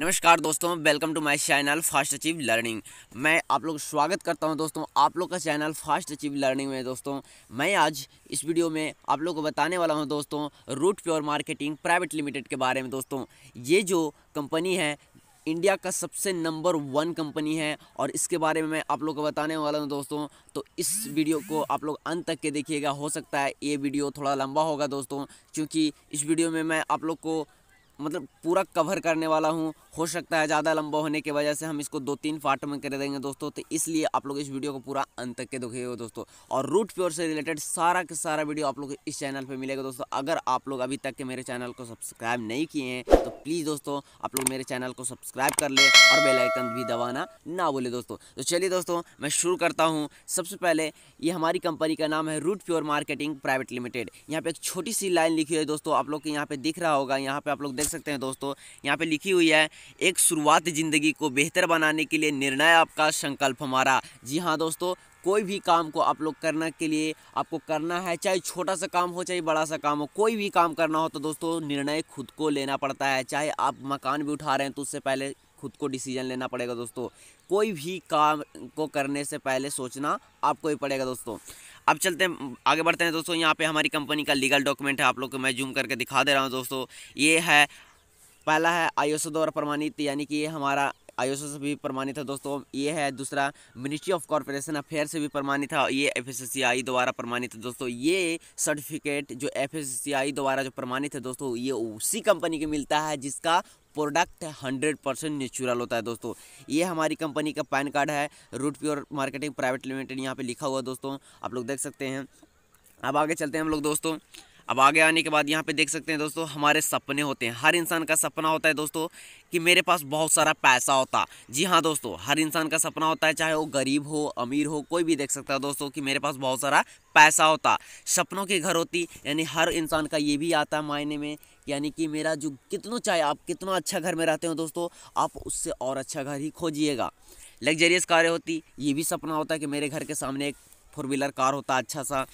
नमस्कार दोस्तों welcome to my channel fast achieve learning मैं आप लोग स्वागत करता हूं दोस्तों आप लोग का चैनल फास्ट अचीव लर्निंग में दोस्तों मैं आज इस वीडियो में आप लोग को बताने वाला हूं दोस्तों root pure marketing private limited के बारे में दोस्तों ये जो कंपनी है इंडिया का सबसे नंबर वन कंपनी है और इसके बारे में मैं आप लोग को बताने वाला हूँ दोस्तों तो इस वीडियो को आप लोग अंत तक के देखिएगा हो सकता है ये वीडियो थोड़ा लंबा होगा दोस्तों क्योंकि इस वीडियो में मैं आप लोग को मतलब पूरा कवर करने वाला हूँ हो सकता है ज़्यादा लंबा होने की वजह से हम इसको दो तीन पार्ट में कर देंगे दोस्तों तो इसलिए आप लोग इस वीडियो को पूरा अंत तक के दुखेगा दोस्तों और रूट प्योर से रिलेटेड सारा का सारा वीडियो आप लोग इस चैनल पर मिलेगा दोस्तों अगर आप लोग अभी तक के मेरे चैनल को सब्सक्राइब नहीं किए हैं तो प्लीज़ दोस्तों आप लोग मेरे चैनल को सब्सक्राइब कर ले और बेलाइकन भी दबाना ना बोले दोस्तों तो चलिए दोस्तों मैं शुरू करता हूँ सबसे पहले ये हमारी कंपनी का नाम है root pure marketing private limited यहाँ पर एक छोटी सी लाइन लिखी हुई है दोस्तों आप लोग के यहाँ पे दिख रहा होगा यहाँ पे आप लोग देख सकते हैं दोस्तों यहाँ पे लिखी हुई है एक शुरुआत ज़िंदगी को बेहतर बनाने के लिए निर्णय आपका संकल्प हमारा जी हाँ दोस्तों कोई भी काम को आप लोग करने के लिए आपको करना है चाहे छोटा सा काम हो चाहे बड़ा सा काम हो कोई भी काम करना हो तो दोस्तों निर्णय खुद को लेना पड़ता है चाहे आप मकान भी उठा रहे हैं तो उससे पहले खुद को डिसीजन लेना पड़ेगा दोस्तों कोई भी काम को करने से पहले सोचना आपको ही पड़ेगा दोस्तों अब चलते हैं आगे बढ़ते हैं दोस्तों यहाँ पे हमारी कंपनी का लीगल डॉक्यूमेंट है आप लोग को मैं जूम करके दिखा दे रहा हूँ दोस्तों ये है पहला है आईएसओ द्वारा प्रमाणित यानी कि ये हमारा आई से भी प्रमाणित है दोस्तों ये है दूसरा मिनिस्ट्री ऑफ कॉरपोरेशन अफेयर से भी प्रमाणित है ये एफ द्वारा प्रमाणित है दोस्तों ये सर्टिफिकेट जो एफ द्वारा जो प्रमाणित है दोस्तों ये उसी कंपनी के मिलता है जिसका प्रोडक्ट हंड्रेड परसेंट नेचुरल होता है दोस्तों ये हमारी कंपनी का पैन कार्ड है root pure marketing private limited यहाँ पे लिखा हुआ दोस्तों आप लोग देख सकते हैं अब आगे चलते हैं हम लोग दोस्तों अब आगे आने के बाद यहाँ पे देख सकते हैं दोस्तों हमारे सपने होते हैं हर इंसान का सपना होता है दोस्तों कि मेरे पास बहुत सारा पैसा होता जी हाँ दोस्तों हर इंसान का सपना होता है चाहे वो गरीब हो अमीर हो कोई भी देख सकता है दोस्तों कि मेरे पास बहुत सारा पैसा होता सपनों के घर होती यानी हर इंसान का ये भी आता है मायने में यानी कि मेरा जो कितना चाहे आप कितना अच्छा घर में रहते हो दोस्तों आप उससे और अच्छा घर ही खोजिएगा लग्जरियस कारें होती ये भी सपना होता है कि मेरे घर के सामने एक फोर व्हीलर कार होता अच्छा सा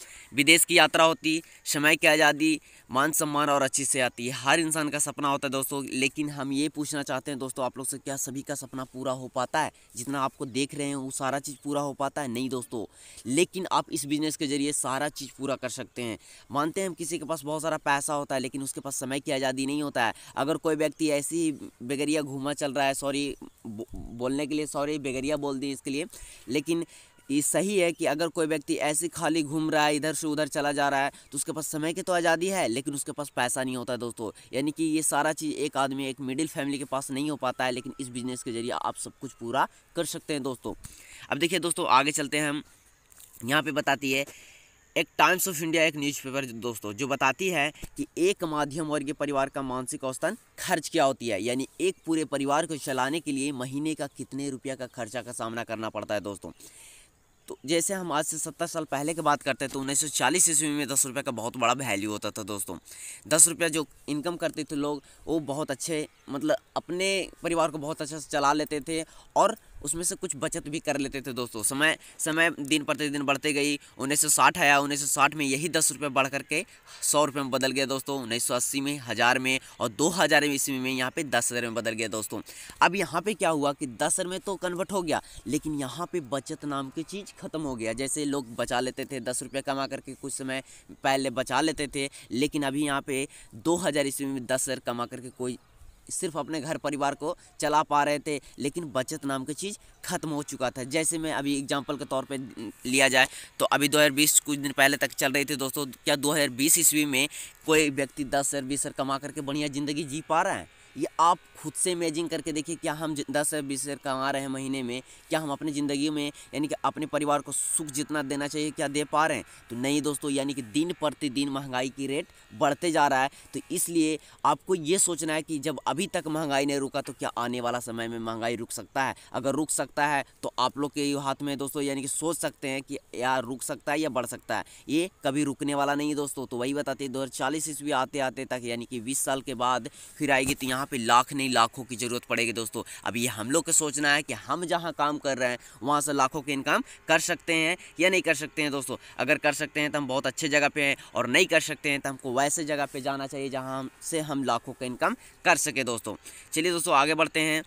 विदेश की यात्रा होती समय की आज़ादी मान सम्मान और अच्छी से आती है हर इंसान का सपना होता है दोस्तों लेकिन हम ये पूछना चाहते हैं दोस्तों आप लोग से क्या सभी का सपना पूरा हो पाता है जितना आपको देख रहे हैं वो सारा चीज़ पूरा हो पाता है नहीं दोस्तों लेकिन आप इस बिज़नेस के ज़रिए सारा चीज़ पूरा कर सकते हैं मानते हैं हम किसी के पास बहुत सारा पैसा होता है लेकिन उसके पास समय की आज़ादी नहीं होता है अगर कोई व्यक्ति ऐसी बेगरिया घूमा चल रहा है सॉरी बोलने के लिए सॉरी बेगरिया बोल दी इसके लिए लेकिन ये सही है कि अगर कोई व्यक्ति ऐसे खाली घूम रहा है इधर से उधर चला जा रहा है तो उसके पास समय की तो आज़ादी है लेकिन उसके पास पैसा नहीं होता है दोस्तों यानी कि ये सारा चीज़ एक आदमी एक मिडिल फैमिली के पास नहीं हो पाता है लेकिन इस बिज़नेस के ज़रिए आप सब कुछ पूरा कर सकते हैं दोस्तों अब देखिए दोस्तों आगे चलते हैं हम यहाँ पर बताती है एक टाइम्स ऑफ इंडिया एक न्यूज़पेपर दोस्तों जो बताती है कि एक माध्यम वर्गीय परिवार का मानसिक औसतन खर्च क्या होती है यानी एक पूरे परिवार को चलाने के लिए महीने का कितने रुपया का खर्चा का सामना करना पड़ता है दोस्तों तो जैसे हम आज से सत्तर साल पहले की बात करते हैं तो उन्नीस सौ चालीस ईस्वी में दस रुपये का बहुत बड़ा वैल्यू होता था दोस्तों दस रुपया जो इनकम करते थे लोग वो बहुत अच्छे मतलब अपने परिवार को बहुत अच्छा से चला लेते थे और उसमें से कुछ बचत भी कर लेते थे दोस्तों समय समय दिन प्रतिदिन बढ़ते गई उन्नीस सौ साठ आया उन्नीस सौ साठ में यही दस रुपये बढ़ करके सौ रुपये में बदल गया दोस्तों उन्नीस सौ अस्सी में हज़ार में और दो हज़ार ईस्वी में यहाँ पे दस हज़ार में बदल गया दोस्तों अब यहाँ पे क्या हुआ कि दस हज़ार में तो कन्वर्ट हो गया लेकिन यहाँ पर बचत नाम की चीज़ ख़त्म हो गया जैसे लोग बचा लेते थे दस रुपये कमा करके कुछ समय पहले बचा लेते थे लेकिन अभी यहाँ पर दो हज़ार ईस्वी में दस हज़ार कमा करके कोई सिर्फ अपने घर परिवार को चला पा रहे थे लेकिन बचत नाम की चीज़ खत्म हो चुका था जैसे मैं अभी एग्जाम्पल के तौर पे लिया जाए तो अभी 2020 कुछ दिन पहले तक चल रही थी दोस्तों क्या 2020 ईस्वी में कोई व्यक्ति दस हज़ार बीस हज़ार कमा करके बढ़िया ज़िंदगी जी पा रहा है ये आप खुद से इमेजिन करके देखिए क्या हम दस बीस हज़ार कमा रहे हैं महीने में क्या हम अपनी ज़िंदगी में यानी कि अपने परिवार को सुख जितना देना चाहिए क्या दे पा रहे हैं तो नहीं दोस्तों यानी कि दिन प्रतिदिन महंगाई की रेट बढ़ते जा रहा है तो इसलिए आपको ये सोचना है कि जब अभी तक महंगाई नहीं रुका तो क्या आने वाला समय में महंगाई रुक सकता है अगर रुक सकता है तो आप लोग के हाथ में दोस्तों यानी कि सोच सकते हैं कि यार रुक सकता है या बढ़ सकता है ये कभी रुकने वाला नहीं है दोस्तों तो वही बताते हैं दो हज़ार ईस्वी आते आते तक यानी कि बीस साल के बाद फिर आएगी तो यहाँ यहाँ पे लाख नहीं लाखों की ज़रूरत पड़ेगी दोस्तों अब ये हम लोग का सोचना है कि हम जहाँ काम कर रहे हैं वहाँ से लाखों के इनकम कर सकते हैं या नहीं कर सकते हैं दोस्तों अगर कर सकते हैं तो हम बहुत अच्छे जगह पे हैं और नहीं कर सकते हैं तो हमको वैसे जगह पे जाना चाहिए जहाँ से हम लाखों का इनकम कर सके दोस्तों चलिए दोस्तों आगे बढ़ते हैं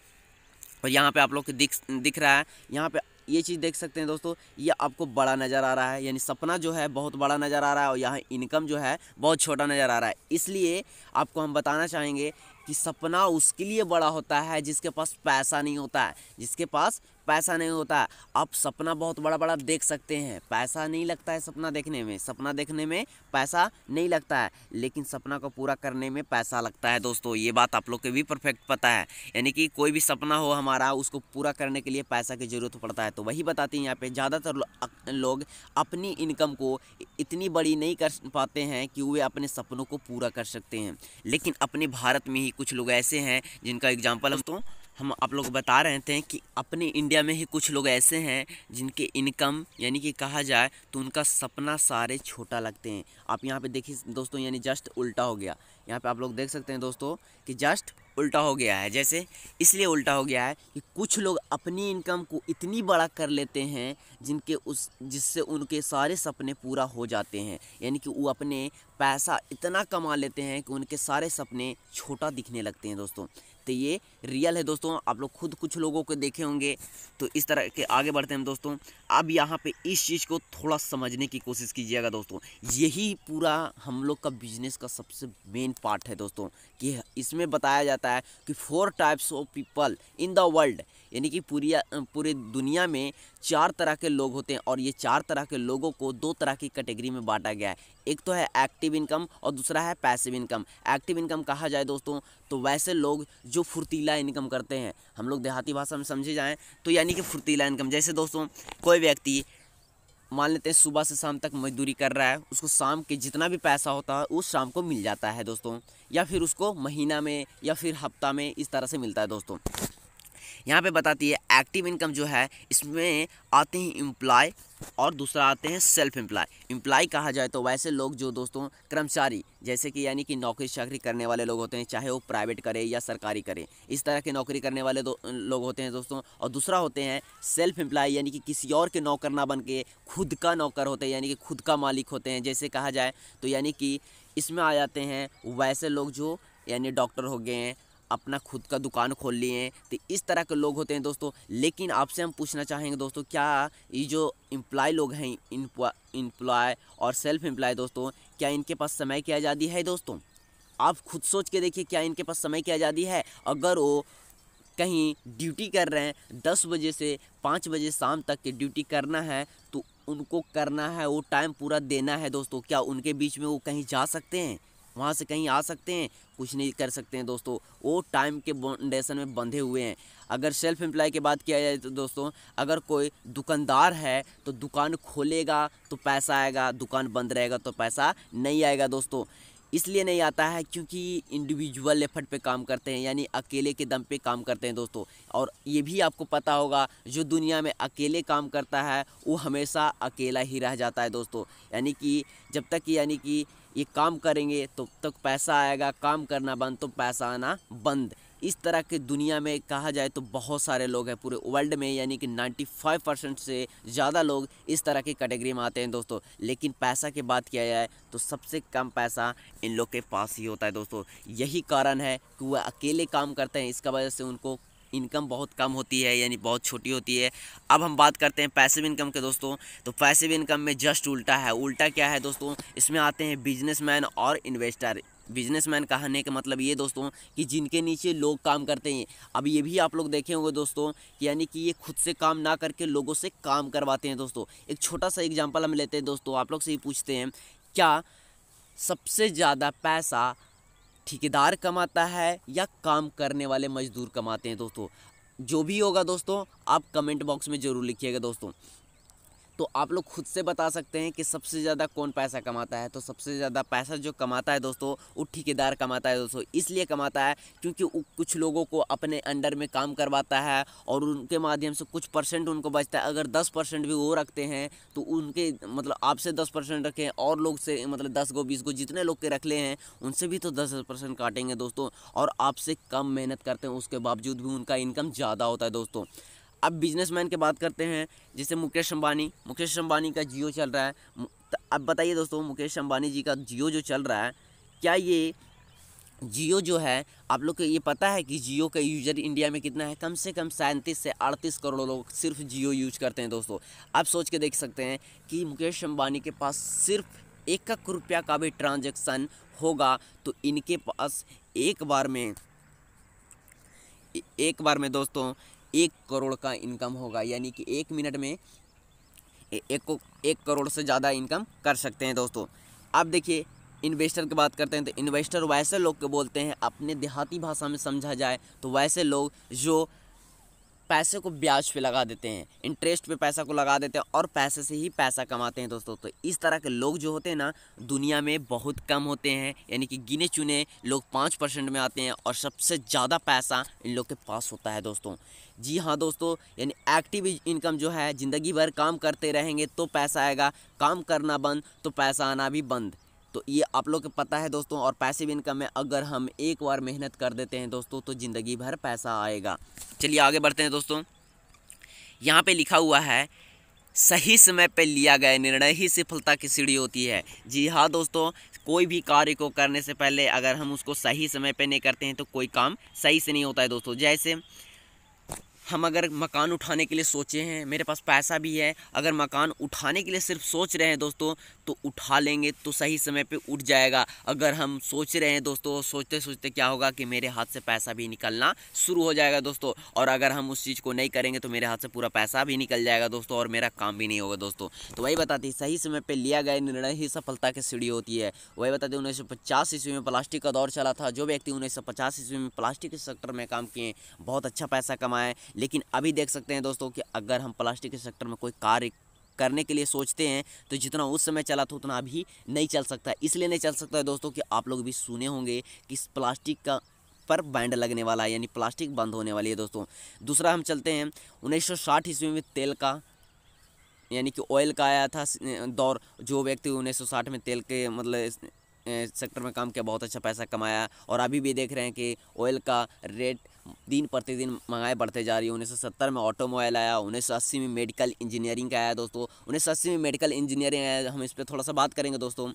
और यहाँ पर आप लोग दिख दिख रहा है यहाँ पर ये चीज़ देख सकते हैं दोस्तों ये आपको बड़ा नज़र आ रहा है यानी सपना जो है बहुत बड़ा नज़र आ रहा है और यहाँ इनकम जो है बहुत छोटा नज़र आ रहा है इसलिए आपको हम बताना चाहेंगे कि सपना उसके लिए बड़ा होता है जिसके पास पैसा नहीं होता है जिसके पास पैसा नहीं होता आप सपना बहुत बड़ा बड़ा देख सकते हैं पैसा नहीं लगता है सपना देखने में सपना देखने में पैसा नहीं लगता है लेकिन सपना को पूरा करने में पैसा लगता है दोस्तों ये बात आप लोग के भी परफेक्ट पता है यानी कि कोई भी सपना हो हमारा उसको पूरा करने के लिए पैसा की ज़रूरत पड़ता है तो वही बताती हैं यहाँ पर ज़्यादातर लोग अपनी इनकम को इतनी बड़ी नहीं कर पाते हैं कि वे अपने सपनों को पूरा कर सकते हैं लेकिन अपने भारत में ही कुछ लोग ऐसे हैं जिनका एग्जाम्पल हम तो हम आप लोग बता रहे थे कि अपने इंडिया में ही कुछ लोग ऐसे हैं जिनके इनकम यानी कि कहा जाए तो उनका सपना सारे छोटा लगते हैं आप यहाँ पे देखिए दोस्तों यानी जस्ट उल्टा हो गया यहाँ पे आप लोग देख सकते हैं दोस्तों कि जस्ट उल्टा हो गया है जैसे इसलिए उल्टा हो गया है कि कुछ लोग अपनी इनकम को इतनी बड़ा कर लेते हैं जिनके उस जिससे उनके सारे सपने पूरा हो जाते हैं यानी कि वो अपने पैसा इतना कमा लेते हैं कि उनके सारे सपने छोटा दिखने लगते हैं दोस्तों तो ये रियल है दोस्तों आप लोग खुद कुछ लोगों को देखे होंगे तो इस तरह के आगे बढ़ते हैं दोस्तों अब यहाँ पर इस चीज़ को थोड़ा समझने की कोशिश कीजिएगा दोस्तों यही पूरा हम लोग का बिजनेस का सबसे मेन पार्ट है दोस्तों कि इस इसमें बताया जाता है कि four types of people in the world यानी कि पूरी पूरे दुनिया में चार तरह के लोग होते हैं और ये चार तरह के लोगों को दो तरह की कैटेगरी में बांटा गया है एक तो है एक्टिव इनकम और दूसरा है पैसिव इनकम एक्टिव इनकम कहा जाए दोस्तों तो वैसे लोग जो फुर्तीला इनकम करते हैं हम लोग देहाती भाषा में समझे जाएँ तो यानी कि फुर्तीला इनकम जैसे दोस्तों कोई व्यक्ति मान लेते हैं सुबह से शाम तक मजदूरी कर रहा है उसको शाम के जितना भी पैसा होता है उस शाम को मिल जाता है दोस्तों या फिर उसको महीना में या फिर हफ्ता में इस तरह से मिलता है दोस्तों यहाँ पे बताती है एक्टिव इनकम जो है इसमें आते हैं इम्प्लाय और दूसरा आते हैं सेल्फ एम्प्लॉय एम्प्लॉय कहा जाए तो वैसे लोग जो दोस्तों कर्मचारी जैसे कि यानी कि नौकरी चाकरी करने वाले लोग होते हैं चाहे वो प्राइवेट करें या सरकारी करें इस तरह के नौकरी करने वाले लोग होते हैं दोस्तों और दूसरा होते हैं सेल्फ एम्प्लॉय यानी कि किसी और के नौकर ना बन के खुद का नौकर होते हैं यानी कि खुद का मालिक होते हैं जैसे कहा जाए तो यानी कि इसमें आ जाते हैं वैसे लोग जो यानी डॉक्टर हो गए हैं अपना खुद का दुकान खोल लिए हैं तो इस तरह के लोग होते हैं दोस्तों लेकिन आपसे हम पूछना चाहेंगे दोस्तों क्या ये जो इम्प्लॉय लोग हैं इम्प्लॉय और सेल्फ एम्प्लॉय दोस्तों क्या इनके पास समय की आज़ादी है दोस्तों आप खुद सोच के देखिए क्या इनके पास समय की आज़ादी है अगर वो कहीं ड्यूटी कर रहे हैं दस बजे से पाँच बजे शाम तक की ड्यूटी करना है तो उनको करना है वो टाइम पूरा देना है दोस्तों क्या उनके बीच में वो कहीं जा सकते हैं वहाँ से कहीं आ सकते हैं कुछ नहीं कर सकते हैं दोस्तों वो टाइम के बाउंडेशन में बंधे हुए हैं अगर सेल्फ एम्प्लॉय की बात किया जाए तो दोस्तों अगर कोई दुकानदार है तो दुकान खोलेगा तो पैसा आएगा दुकान बंद रहेगा तो पैसा नहीं आएगा दोस्तों इसलिए नहीं आता है क्योंकि इंडिविजुअल एफर्ट पे काम करते हैं यानी अकेले के दम पे काम करते हैं दोस्तों और ये भी आपको पता होगा जो दुनिया में अकेले काम करता है वो हमेशा अकेला ही रह जाता है दोस्तों यानी कि जब तक यानी कि ये काम करेंगे तब तो तक पैसा आएगा काम करना बंद तो पैसा आना बंद इस तरह की दुनिया में कहा जाए तो बहुत सारे लोग हैं पूरे वर्ल्ड में यानी कि 95 परसेंट से ज़्यादा लोग इस तरह की कैटेगरी में आते हैं दोस्तों लेकिन पैसा की बात किया जाए तो सबसे कम पैसा इन लोग के पास ही होता है दोस्तों यही कारण है कि वह अकेले काम करते हैं इसका वजह से उनको इनकम बहुत कम होती है यानी बहुत छोटी होती है अब हम बात करते हैं पैसिव इनकम के दोस्तों तो पैसिव इनकम में जस्ट उल्टा है उल्टा क्या है दोस्तों इसमें आते हैं बिजनेसमैन और इन्वेस्टर बिजनेसमैन कहने का मतलब ये दोस्तों कि जिनके नीचे लोग काम करते हैं अब ये भी आप लोग देखे होंगे दोस्तों कि यानी कि ये खुद से काम ना करके लोगों से काम करवाते हैं दोस्तों एक छोटा सा एग्जांपल हम लेते हैं दोस्तों आप लोग से ही पूछते हैं क्या सबसे ज़्यादा पैसा ठेकेदार कमाता है या काम करने वाले मजदूर कमाते हैं दोस्तों जो भी होगा दोस्तों आप कमेंट बॉक्स में ज़रूर लिखिएगा दोस्तों तो आप लोग खुद से बता सकते हैं कि सबसे ज़्यादा कौन पैसा कमाता है तो सबसे ज़्यादा पैसा जो कमाता है दोस्तों वो ठेकेदार कमाता है दोस्तों इसलिए कमाता है क्योंकि कुछ लोगों को अपने अंडर में काम करवाता है और उनके माध्यम से कुछ परसेंट उनको बचता है अगर दस परसेंट भी वो रखते हैं तो उनके मतलब आपसे दस परसेंट रखें और लोग से मतलब दस गो बीस गो जितने लोग के रख ले हैं उनसे भी तो दस परसेंट काटेंगे दोस्तों और आपसे कम मेहनत करते हैं उसके बावजूद भी उनका इनकम ज़्यादा होता है दोस्तों अब बिजनेसमैन की बात करते हैं जैसे मुकेश अम्बानी मुकेश अम्बानी का जियो चल रहा है अब बताइए दोस्तों मुकेश अम्बानी जी का जियो जो चल रहा है क्या ये जियो जो है आप लोग को ये पता है कि जियो का यूज़र इंडिया में कितना है कम से कम सैंतीस से अड़तीस करोड़ लोग सिर्फ जियो यूज करते हैं दोस्तों आप सोच के देख सकते हैं कि मुकेश अम्बानी के पास सिर्फ एक एक रुपया का भी ट्रांजेक्शन होगा तो इनके पास एक बार में एक बार में दोस्तों एक करोड़ का इनकम होगा यानी कि एक मिनट में एक को एक करोड़ से ज़्यादा इनकम कर सकते हैं दोस्तों अब देखिए इन्वेस्टर की बात करते हैं तो इन्वेस्टर वैसे लोग को बोलते हैं अपने देहाती भाषा में समझा जाए तो वैसे लोग जो पैसे को ब्याज पे लगा देते हैं इंटरेस्ट पे पैसा को लगा देते हैं और पैसे से ही पैसा कमाते हैं दोस्तों तो इस तरह के लोग जो होते हैं ना दुनिया में बहुत कम होते हैं यानी कि गिने चुने लोग पाँच परसेंट में आते हैं और सबसे ज़्यादा पैसा इन लोग के पास होता है दोस्तों जी हाँ दोस्तों यानी एक्टिव इनकम जो है ज़िंदगी भर काम करते रहेंगे तो पैसा आएगा काम करना बंद तो पैसा आना भी बंद तो ये आप लोग को पता है दोस्तों और पैसिव इनकम में अगर हम एक बार मेहनत कर देते हैं दोस्तों तो ज़िंदगी भर पैसा आएगा चलिए आगे बढ़ते हैं दोस्तों यहाँ पे लिखा हुआ है सही समय पर लिया गया निर्णय ही सफलता की सीढ़ी होती है जी हाँ दोस्तों कोई भी कार्य को करने से पहले अगर हम उसको सही समय पर नहीं करते हैं तो कोई काम सही से नहीं होता है दोस्तों जैसे हम अगर मकान उठाने के लिए सोचे हैं मेरे पास पैसा भी है अगर मकान उठाने के लिए सिर्फ सोच रहे हैं दोस्तों तो उठा लेंगे तो सही समय पे उठ जाएगा अगर हम सोच रहे हैं दोस्तों सोचते सोचते क्या होगा कि मेरे हाथ से पैसा भी निकलना शुरू हो जाएगा दोस्तों और अगर हम उस चीज़ को नहीं करेंगे तो मेरे हाथ से पूरा पैसा भी निकल जाएगा दोस्तों और मेरा काम भी नहीं होगा दोस्तों तो वही बताती सही समय पर लिया गया निर्णय ही सफलता की सीढ़ी होती है वही बताती उन्नीस सौ ईस्वी में प्लास्टिक का दौर चला था जो व्यक्ति उन्नीस सौ ईस्वी में प्लास्टिक के सेक्टर में काम किए बहुत अच्छा पैसा कमाए लेकिन अभी देख सकते हैं दोस्तों कि अगर हम प्लास्टिक के सेक्टर में कोई कार्य करने के लिए सोचते हैं तो जितना उस समय चला था उतना अभी नहीं चल सकता इसलिए नहीं चल सकता है दोस्तों कि आप लोग भी सुने होंगे कि प्लास्टिक का पर बैंड लगने वाला है यानी प्लास्टिक बंद होने वाली है दोस्तों दूसरा हम चलते हैं उन्नीस ईस्वी में तेल का यानी कि ऑयल का आया था दौर जो व्यक्ति उन्नीस में तेल के मतलब सेक्टर में काम किया बहुत अच्छा पैसा कमाया और अभी भी देख रहे हैं कि ऑयल का रेट दिन प्रतिदिन महंगाई बढ़ते जा रही है उन्नीस सौ सत्तर में ऑटोमोबाइल आया उन्नीस सौ अस्सी में मेडिकल इंजीनियरिंग का आया दोस्तों उन्नीस सौ अस्सी में मेडिकल इंजीनियरिंग आया हम इस पर थोड़ा सा बात करेंगे दोस्तों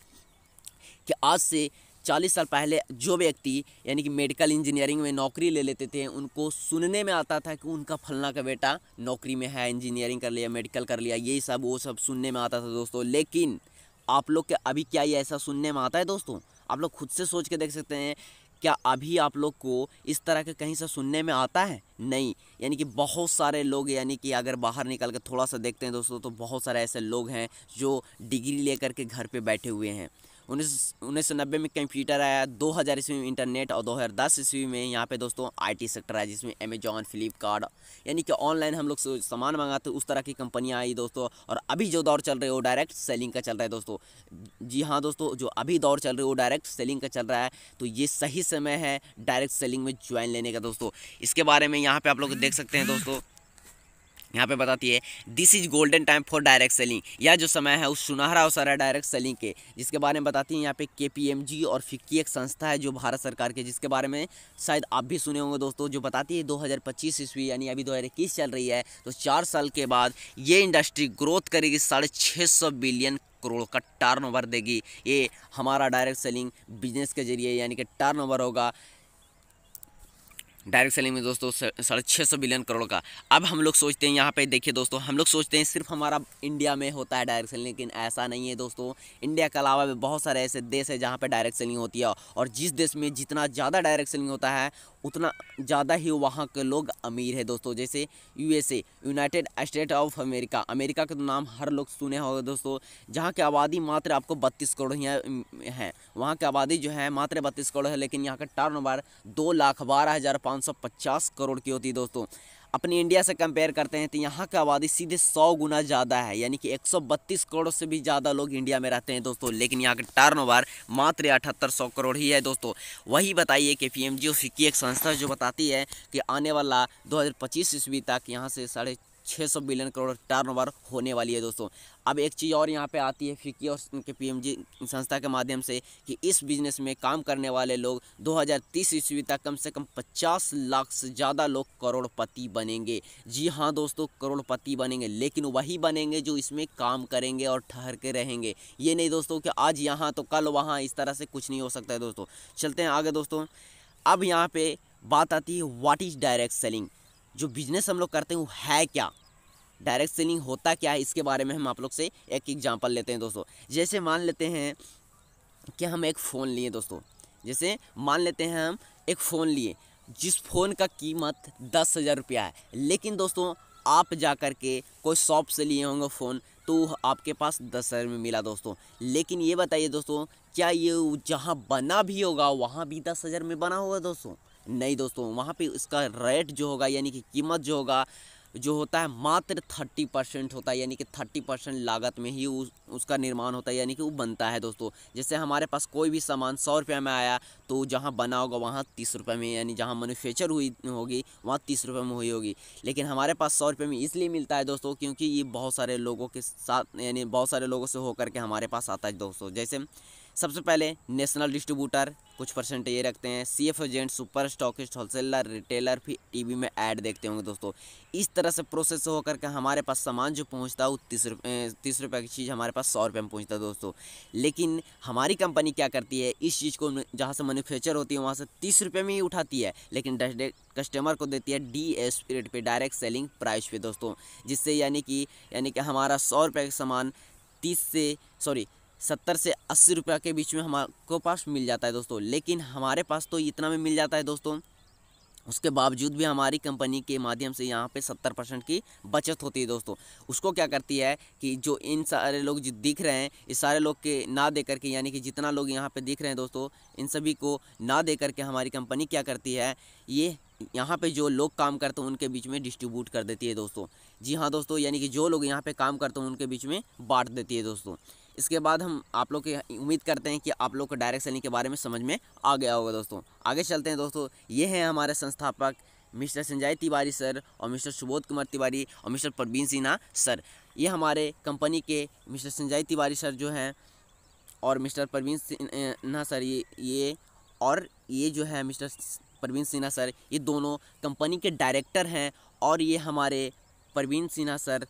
कि आज से चालीस साल पहले जो व्यक्ति यानी कि मेडिकल इंजीनियरिंग में नौकरी ले लेते थे उनको सुनने में आता था कि उनका फलना का बेटा नौकरी में है इंजीनियरिंग कर लिया मेडिकल कर लिया यही सब वो सब सुनने में आता था दोस्तों लेकिन आप लोग के अभी क्या ये ऐसा सुनने में आता है दोस्तों आप लोग खुद से सोच के देख सकते हैं क्या अभी आप लोग को इस तरह के कहीं से सुनने में आता है नहीं यानी कि बहुत सारे लोग यानी कि अगर बाहर निकल कर थोड़ा सा देखते हैं दोस्तों तो बहुत सारे ऐसे लोग हैं जो डिग्री लेकर के घर पे बैठे हुए हैं उन्नीस उन्नीस में कंप्यूटर आया 2000 ईस्वी में इंटरनेट और 2010 ईस्वी में यहाँ पे दोस्तों आईटी सेक्टर आया जिसमें अमेजॉन फ्लिपकार्ट यानी कि ऑनलाइन हम लोग सामान मंगाते उस तरह की कंपनियाँ आई दोस्तों और अभी जो दौर चल रहा है वो डायरेक्ट सेलिंग का चल रहा है दोस्तों जी हाँ दोस्तों जो अभी दौर चल रहा है वो डायरेक्ट सेलिंग का चल रहा है तो ये सही समय है डायरेक्ट सेलिंग में ज्वाइन लेने का दोस्तों इसके बारे में यहाँ पर आप लोग देख सकते हैं दोस्तों यहाँ पे बताती है this is golden time for direct selling या जो समय है उस सुनहरा अवसर है डायरेक्ट सेलिंग के जिसके बारे में बताती है यहाँ पे के और फिक्की एक संस्था है जो भारत सरकार के जिसके बारे में शायद आप भी सुने होंगे दोस्तों जो बताती है 2025 ईस्वी यानी अभी दो चल रही है तो चार साल के बाद ये इंडस्ट्री ग्रोथ करेगी साढ़े छः सौ बिलियन करोड़ का टर्नओवर देगी ये हमारा डायरेक्ट सेलिंग बिजनेस के जरिए यानी कि टर्नओवर होगा डायरेक्ट सेलिंग में दोस्तों साढ़े छः सौ बिलियन करोड़ का अब हम लोग सोचते हैं यहाँ पे देखिए दोस्तों हम लोग सोचते हैं सिर्फ हमारा इंडिया में होता है डायरेक्ट सेलिंग लेकिन ऐसा नहीं है दोस्तों इंडिया के अलावा भी बहुत सारे ऐसे देश है जहाँ पर डायरेक्ट सेलिंग होती है और जिस देश में जितना ज़्यादा डायरेक्ट सेलिंग होता है उतना ज़्यादा ही वहाँ के लोग अमीर है दोस्तों जैसे U United State of America America का तो नाम हर लोग सुने होगा दोस्तों जहाँ की आबादी मात्र आपको बत्तीस करोड़ ही है वहाँ की आबादी जो है मात्र बत्तीस करोड़ है लेकिन यहाँ का टर्न दो लाख बारह हज़ार पाँच 550 करोड़ की होती है दोस्तों अपने इंडिया से कंपेयर करते हैं तो यहाँ की आबादी सीधे 100 गुना ज़्यादा है यानी कि 132 करोड़ से भी ज़्यादा लोग इंडिया में रहते हैं दोस्तों लेकिन यहाँ का टर्नओवर मात्र अठहत्तर सौ करोड़ ही है दोस्तों वही बताइए कि पी एम की एक संस्था जो बताती है कि आने वाला दो हज़ार ईस्वी तक यहाँ से साढ़े 600 बिलियन करोड़ टर्नओवर होने वाली है दोस्तों अब एक चीज़ और यहाँ पे आती है फिक्की और उनके पीएमजी संस्था के माध्यम से कि इस बिजनेस में काम करने वाले लोग 2030 ईस्वी तक कम से कम 50 लाख से ज़्यादा लोग करोड़पति बनेंगे जी हाँ दोस्तों करोड़पति बनेंगे लेकिन वही बनेंगे जो इसमें काम करेंगे और ठहर के रहेंगे ये नहीं दोस्तों कि आज यहाँ तो कल वहाँ इस तरह से कुछ नहीं हो सकता है दोस्तों चलते हैं आगे दोस्तों अब यहाँ पर बात आती है वाट इज़ डायरेक्ट सेलिंग जो बिजनेस हम लोग करते हैं वो है क्या डायरेक्ट सेलिंग होता क्या है इसके बारे में हम आप लोग से एक एग्जाम्पल लेते हैं दोस्तों जैसे मान लेते हैं कि हम एक फ़ोन लिए दोस्तों जैसे मान लेते हैं हम एक फ़ोन लिए जिस फ़ोन का कीमत दस हज़ार रुपया है लेकिन दोस्तों आप जा कर के कोई शॉप से लिए होंगे फ़ोन तो आपके पास दस हज़ार में मिला दोस्तों लेकिन ये बताइए दोस्तों क्या ये जहाँ बना भी होगा वहाँ भी दस हज़ार में बना होगा दोस्तों नहीं दोस्तों वहाँ पे इसका रेट जो होगा यानी कि कीमत जो होगा जो होता है मात्र थर्टी परसेंट होता है यानी कि थर्टी परसेंट लागत में ही उस उसका निर्माण होता है यानी कि वो बनता है दोस्तों जैसे हमारे पास कोई भी सामान सौ रुपये में आया तो जहाँ बना होगा वहाँ तीस रुपये में यानी जहाँ मैनुफेक्चर हुई होगी वहाँ तीस रुपये में हुई होगी लेकिन हमारे पास सौ रुपये में इसलिए मिलता है दोस्तों क्योंकि ये बहुत सारे लोगों के साथ यानी बहुत सारे लोगों से होकर के हमारे पास आता है दोस्तों जैसे सबसे पहले नेशनल डिस्ट्रीब्यूटर कुछ परसेंट ये रखते हैं C F agent super stockist wholesaler retailer फिर टीवी में ऐड देखते होंगे दोस्तों इस तरह से प्रोसेस होकर के हमारे पास सामान जो पहुंचता है वो तीस रुपये तीस रुपये की चीज़ हमारे पास सौ रुपये में पहुँचता है दोस्तों लेकिन हमारी कंपनी क्या करती है इस चीज़ को जहाँ से मैनुफैक्चर होती है वहाँ से तीस रुपये में ही उठाती है लेकिन कस्टमर को देती है डी एस रेट पर डायरेक्ट सेलिंग प्राइस पे दोस्तों जिससे यानी कि यानी कि हमारा सौ रुपये का सामान तीस से सॉरी सत्तर से अस्सी रुपये के बीच में हमारे पास मिल जाता है दोस्तों लेकिन हमारे पास तो इतना में मिल जाता है दोस्तों उसके बावजूद भी हमारी कंपनी के माध्यम से यहाँ पे सत्तर परसेंट की बचत होती है दोस्तों उसको क्या करती है कि जो इन सारे लोग जो दिख रहे हैं इस सारे लोग के ना दे करके यानी कि जितना लोग यहाँ पे दिख रहे हैं दोस्तों इन सभी को ना दे करके हमारी कंपनी क्या करती है ये यहाँ पे जो लोग काम करते हैं उनके बीच में डिस्ट्रीब्यूट कर देती है दोस्तों जी हाँ दोस्तों यानी कि जो लोग यहाँ पर काम करते हैं उनके बीच में बांट देती है दोस्तों इसके बाद हम आप लोग के उम्मीद करते हैं कि आप लोग को डायरेक्ट सेलिंग के बारे में समझ में आ गया होगा दोस्तों आगे चलते हैं दोस्तों ये हैं हमारे संस्थापक मिस्टर संजय तिवारी सर और मिस्टर सुबोध कुमार तिवारी और मिस्टर प्रवीन सिन्हा सर ये हमारे कंपनी के मिस्टर संजय तिवारी सर जो हैं और मिस्टर प्रवीन सिन्हा सर ये ये और ये जो है मिस्टर परवीन सिन्हा सर ये दोनों कंपनी के डायरेक्टर हैं और ये हमारे Parveen Sinha sir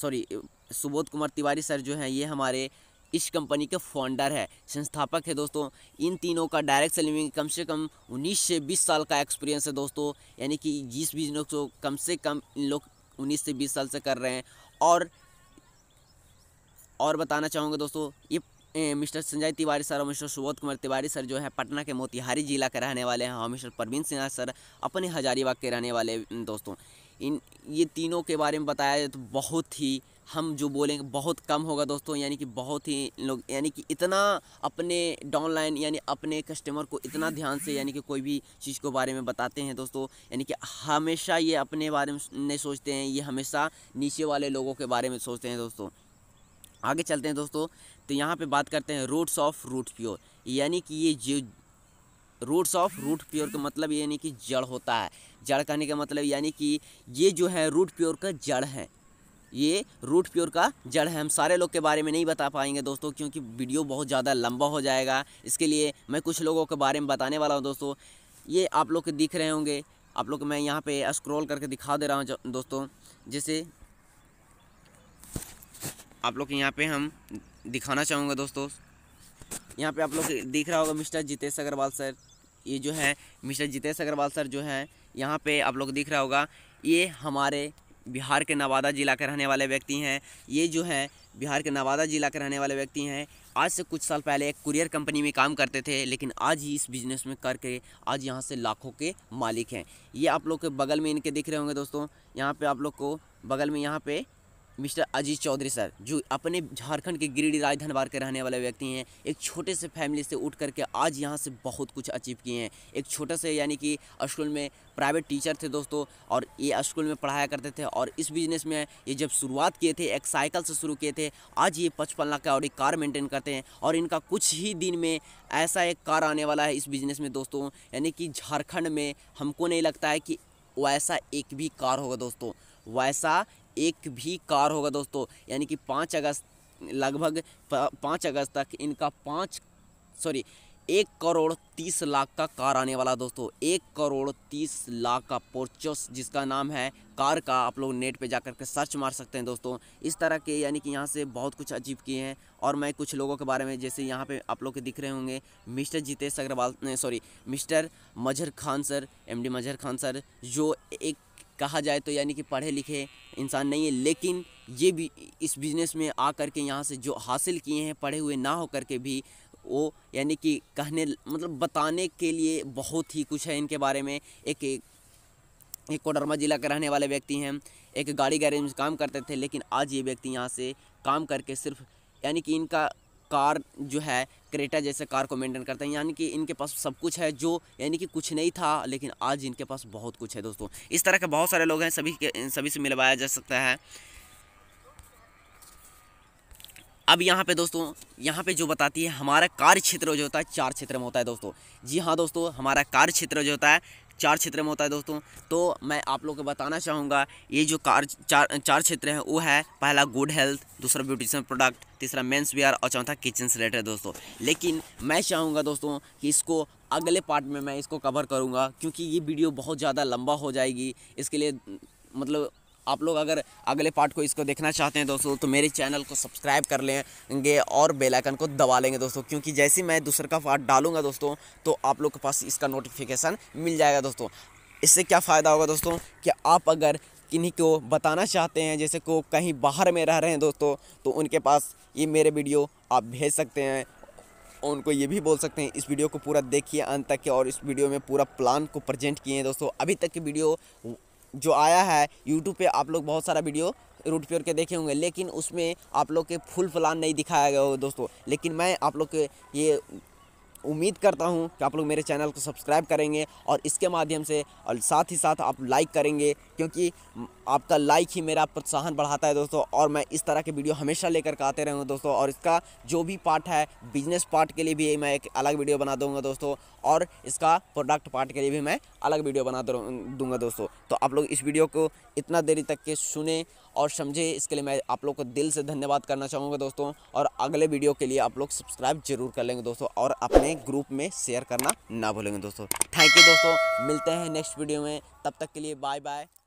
sorry Subodh Kumar Tiwari sir जो हैं ये हमारे इस कंपनी के फाउंडर है संस्थापक है दोस्तों इन तीनों का डायरेक्ट सेलिंग कम से कम 19 से 20 साल का एक्सपीरियंस है दोस्तों यानी कि जिस बिजनेस को कम से कम इन लोग 19 से 20 साल से कर रहे हैं और और बताना चाहूँगा दोस्तों ये ए, मिस्टर संजय तिवारी सर और मिस्टर सुबोध कुमार तिवारी सर जो है पटना के मोतिहारी जिला के रहने वाले हैं और मिस्टर परवीन सिन्हा सर अपने हजारीबाग के रहने वाले दोस्तों इन ये तीनों के बारे में बताया जाए तो बहुत ही हम जो बोलेंगे बहुत कम होगा दोस्तों यानी कि बहुत ही लोग यानी कि इतना अपने डाउनलाइन यानी अपने कस्टमर को इतना ध्यान से यानी कि कोई भी चीज़ को बारे में बताते हैं दोस्तों यानी कि हमेशा ये अपने बारे में नहीं सोचते हैं ये हमेशा नीचे वाले लोगों के बारे में सोचते हैं दोस्तों आगे चलते हैं दोस्तों तो यहाँ पर बात करते हैं रूट्स ऑफ रूट प्योर यानी कि ये जो रूट्स ऑफ रूट प्योर का मतलब यानी कि जड़ होता है जड़ कहने का मतलब यानी कि ये जो है रूट प्योर का जड़ है ये रूट प्योर का जड़ है हम सारे लोग के बारे में नहीं बता पाएंगे दोस्तों क्योंकि वीडियो बहुत ज़्यादा लंबा हो जाएगा इसके लिए मैं कुछ लोगों के बारे में बताने वाला हूँ दोस्तों ये आप लोग के दिख रहे होंगे आप लोग मैं यहाँ पे स्क्रॉल करके दिखा दे रहा हूँ दोस्तों जैसे आप लोग के यहाँ पे हम दिखाना चाहूँगा दोस्तों यहाँ पे आप लोग दिख रहा होगा मिस्टर जितेश अग्रवाल सर ये जो है मिस्टर जितेश अग्रवाल सर जो है यहाँ पे आप लोग दिख रहा होगा ये हमारे बिहार के नवादा ज़िला के रहने वाले व्यक्ति हैं ये जो हैं बिहार के नवादा ज़िला के रहने वाले व्यक्ति हैं आज से कुछ साल पहले एक कुरियर कंपनी में काम करते थे लेकिन आज ही इस बिज़नेस में करके आज यहाँ से लाखों के मालिक हैं ये आप लोग के बगल में इनके दिख रहे होंगे दोस्तों यहाँ पे आप लोग को बगल में यहाँ पे मिस्टर अजीत चौधरी सर जो अपने झारखंड के गिरिडीह राजधनबार के रहने वाले व्यक्ति हैं एक छोटे से फैमिली से उठ करके आज यहाँ से बहुत कुछ अचीव किए हैं एक छोटे से यानी कि स्कूल में प्राइवेट टीचर थे दोस्तों और ये स्कूल में पढ़ाया करते थे और इस बिज़नेस में ये जब शुरुआत किए थे एक साइकिल से शुरू किए थे आज ये पचपन लाख का और एक कार मेंटेन करते हैं और इनका कुछ ही दिन में ऐसा एक कार आने वाला है इस बिज़नेस में दोस्तों यानी कि झारखंड में हमको नहीं लगता है कि वैसा एक भी कार होगा दोस्तों वैसा एक भी कार होगा दोस्तों यानी कि पाँच अगस्त लगभग पाँच अगस्त तक इनका पाँच सॉरी एक करोड़ तीस लाख का कार आने वाला दोस्तों एक करोड़ तीस लाख का पोर्चोस जिसका नाम है कार का आप लोग नेट पे कर के सर्च मार सकते हैं दोस्तों इस तरह के यानी कि यहाँ से बहुत कुछ अजीब किए हैं और मैं कुछ लोगों के बारे में जैसे यहाँ पे आप लोग के दिख रहे होंगे mister Jitesh Agarwal sorry mister Mazhar Khan sir M Mazhar Khan sir जो एक कहा जाए तो यानी कि पढ़े लिखे इंसान नहीं है लेकिन ये भी इस बिज़नेस में आ कर के यहाँ से जो हासिल किए हैं पढ़े हुए ना हो कर के भी वो यानी कि कहने मतलब बताने के लिए बहुत ही कुछ है इनके बारे में एक एक, एक कोडरमा जिला के रहने वाले व्यक्ति हैं एक गाड़ी गैरेज में काम करते थे लेकिन आज ये व्यक्ति यहाँ से काम करके सिर्फ यानी कि इनका कार जो है क्रेटा जैसे कार को मेंटेन करते हैं यानी कि इनके पास सब कुछ है जो यानी कि कुछ नहीं था लेकिन आज इनके पास बहुत कुछ है दोस्तों इस तरह के बहुत सारे लोग हैं सभी के सभी से मिलवाया जा सकता है अब यहाँ पे दोस्तों यहाँ पे जो बताती है हमारा कार्य क्षेत्र जो होता है चार क्षेत्र में होता है दोस्तों जी हाँ दोस्तों हमारा कार्य क्षेत्र जो होता है चार क्षेत्र में होता है दोस्तों तो मैं आप लोग को बताना चाहूँगा ये जो कार चार चार क्षेत्र हैं वो है पहला गुड हेल्थ दूसरा ब्यूटिशन प्रोडक्ट तीसरा मेंस वेयर और चौथा किचन से रिलेटेड दोस्तों लेकिन मैं चाहूँगा दोस्तों कि इसको अगले पार्ट में मैं इसको कवर करूँगा क्योंकि ये वीडियो बहुत ज़्यादा लंबा हो जाएगी इसके लिए मतलब आप लोग अगर अगले पार्ट को इसको देखना चाहते हैं दोस्तों तो मेरे चैनल को सब्सक्राइब कर लेंगे और बेल आइकन को दबा लेंगे दोस्तों क्योंकि जैसे मैं दूसरे का पार्ट डालूंगा दोस्तों तो आप लोग के पास इसका नोटिफिकेशन मिल जाएगा दोस्तों इससे क्या फ़ायदा होगा दोस्तों कि आप अगर किन्हीं को बताना चाहते हैं जैसे को कहीं बाहर में रह रहे हैं दोस्तों तो उनके पास ये मेरे वीडियो आप भेज सकते हैं उनको ये भी बोल सकते हैं इस वीडियो को पूरा देखिए अंत तक के और इस वीडियो में पूरा प्लान को प्रेजेंट किए हैं दोस्तों अभी तक की वीडियो जो आया है यूट्यूब पे आप लोग बहुत सारा वीडियो रूट प्योर के देखे होंगे लेकिन उसमें आप लोग के फुल प्लान नहीं दिखाया गया हो दोस्तों लेकिन मैं आप लोग के ये उम्मीद करता हूँ कि आप लोग मेरे चैनल को सब्सक्राइब करेंगे और इसके माध्यम से और साथ ही साथ आप लाइक करेंगे क्योंकि आपका लाइक ही मेरा प्रोत्साहन बढ़ाता है दोस्तों और मैं इस तरह के वीडियो हमेशा लेकर के आते रहूँगा दोस्तों और इसका जो भी पार्ट है बिजनेस पार्ट के लिए भी मैं एक अलग वीडियो बना दूँगा दोस्तों और इसका प्रोडक्ट पार्ट के लिए भी मैं अलग वीडियो बना दूँगा दोस्तों तो आप लोग इस वीडियो को इतना देरी तक के सुने और समझे इसके लिए मैं आप लोग को दिल से धन्यवाद करना चाहूँगा दोस्तों और अगले वीडियो के लिए आप लोग सब्सक्राइब जरूर कर लेंगे दोस्तों और अपने ग्रुप में शेयर करना ना भूलेंगे दोस्तों थैंक यू दोस्तों मिलते हैं नेक्स्ट वीडियो में तब तक के लिए बाय बाय